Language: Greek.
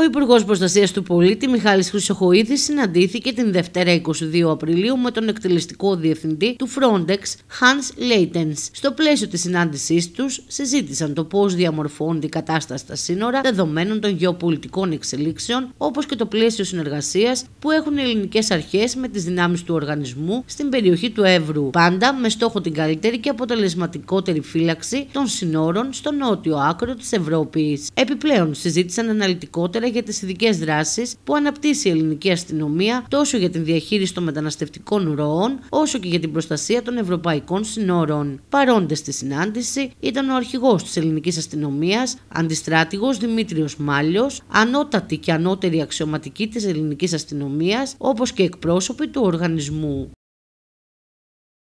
Ο Υπουργός Προστασίας του Πολίτη, Μιχάλης Χρυσοχοίδης, συναντήθηκε την Δευτέρα 22 Απριλίου με τον εκτελεστικό διευθυντή του Frontex, Hans Leitens. Στο πλαίσιο της συνάντησής τους, συζήτησαν το πώς διαμορφώνεται η κατάσταση στα σύνορα δεδομένων των γεωπολιτικών εξελίξεων, όπως και το πλαίσιο συνεργασίας που έχουν οι ελληνικές αρχές με τις δυνάμεις του οργανισμού στην περιοχή του Εύρου. Πάντα με στόχο την καλύτερη και αποτελεσματικότερη φύλαξη των συνόρων στο νότιο άκρο της Ευρώπης. Επιπλέον, συζήτησαν αναλυτικότερα για τις ειδικές δράσεις που αναπτύσσει η ελληνική αστυνομία τόσο για την διαχείριση των μεταναστευτικών ροών, όσο και για την προστασία των ευρωπαϊκών συνόρων. Παρόντες στη συνάντηση ήταν ο αρχηγός της ελληνικής αστυνομίας, αντιστράτηγος Δημήτριος Μάλιος, ανώτατη και ανώτερη αξιωματική της ελληνικής αστυνομίας, όπως και εκπρόσωποι του οργανισμού.